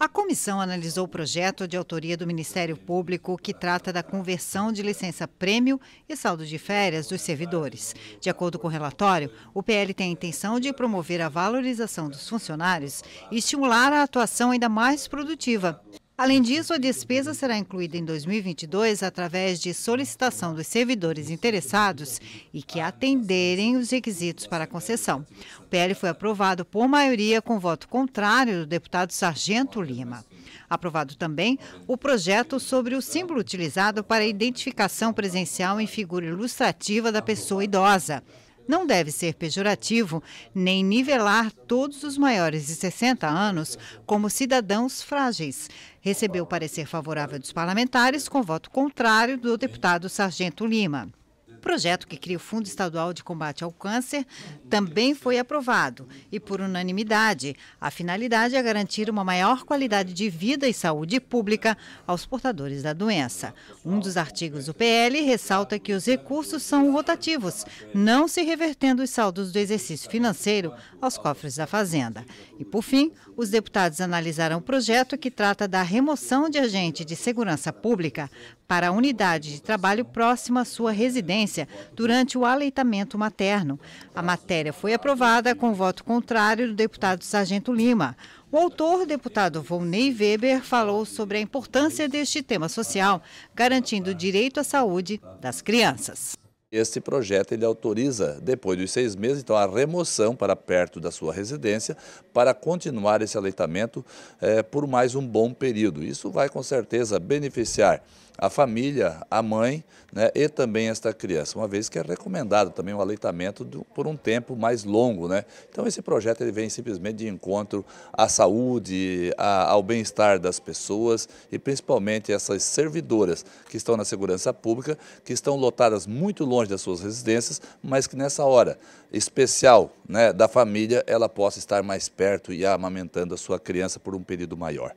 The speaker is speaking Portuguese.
A comissão analisou o projeto de autoria do Ministério Público que trata da conversão de licença-prêmio e saldo de férias dos servidores. De acordo com o relatório, o PL tem a intenção de promover a valorização dos funcionários e estimular a atuação ainda mais produtiva. Além disso, a despesa será incluída em 2022 através de solicitação dos servidores interessados e que atenderem os requisitos para a concessão. O PL foi aprovado por maioria com voto contrário do deputado Sargento Lima. Aprovado também o projeto sobre o símbolo utilizado para identificação presencial em figura ilustrativa da pessoa idosa não deve ser pejorativo nem nivelar todos os maiores de 60 anos como cidadãos frágeis. Recebeu parecer favorável dos parlamentares com voto contrário do deputado Sargento Lima. O projeto que cria o Fundo Estadual de Combate ao Câncer também foi aprovado e, por unanimidade, a finalidade é garantir uma maior qualidade de vida e saúde pública aos portadores da doença. Um dos artigos do PL ressalta que os recursos são rotativos, não se revertendo os saldos do exercício financeiro aos cofres da Fazenda. E, por fim, os deputados analisaram o projeto que trata da remoção de agente de segurança pública para a unidade de trabalho próxima à sua residência durante o aleitamento materno. A matéria foi aprovada com voto contrário do deputado Sargento Lima. O autor, deputado Volney Weber, falou sobre a importância deste tema social, garantindo o direito à saúde das crianças. Este projeto ele autoriza, depois dos seis meses, então a remoção para perto da sua residência para continuar esse aleitamento é, por mais um bom período. Isso vai com certeza beneficiar a família, a mãe né, e também esta criança, uma vez que é recomendado também o aleitamento do, por um tempo mais longo. Né? Então esse projeto ele vem simplesmente de encontro à saúde, a, ao bem-estar das pessoas e principalmente essas servidoras que estão na segurança pública, que estão lotadas muito longe longe das suas residências, mas que nessa hora especial né, da família ela possa estar mais perto e amamentando a sua criança por um período maior.